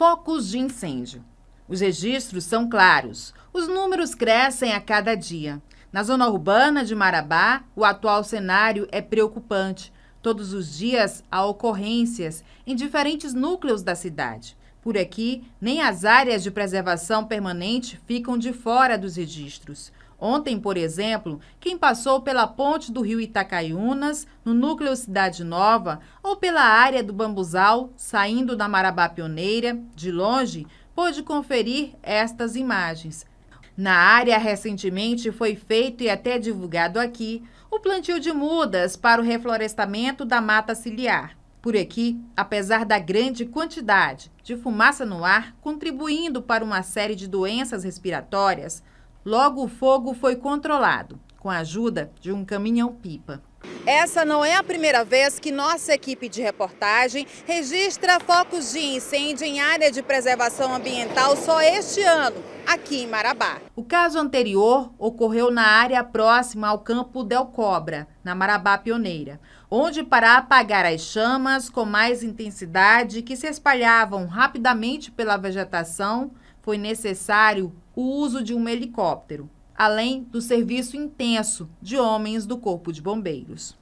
focos de incêndio. Os registros são claros. Os números crescem a cada dia. Na zona urbana de Marabá, o atual cenário é preocupante. Todos os dias há ocorrências em diferentes núcleos da cidade. Por aqui, nem as áreas de preservação permanente ficam de fora dos registros. Ontem, por exemplo, quem passou pela ponte do rio Itacaiunas, no núcleo Cidade Nova, ou pela área do Bambuzal, saindo da Marabá Pioneira, de longe, pôde conferir estas imagens. Na área, recentemente foi feito e até divulgado aqui o plantio de mudas para o reflorestamento da mata ciliar. Por aqui, apesar da grande quantidade de fumaça no ar contribuindo para uma série de doenças respiratórias, logo o fogo foi controlado com a ajuda de um caminhão-pipa. Essa não é a primeira vez que nossa equipe de reportagem registra focos de incêndio em área de preservação ambiental só este ano, aqui em Marabá. O caso anterior ocorreu na área próxima ao campo Del Cobra, na Marabá Pioneira, onde para apagar as chamas com mais intensidade que se espalhavam rapidamente pela vegetação, foi necessário o uso de um helicóptero além do serviço intenso de homens do Corpo de Bombeiros.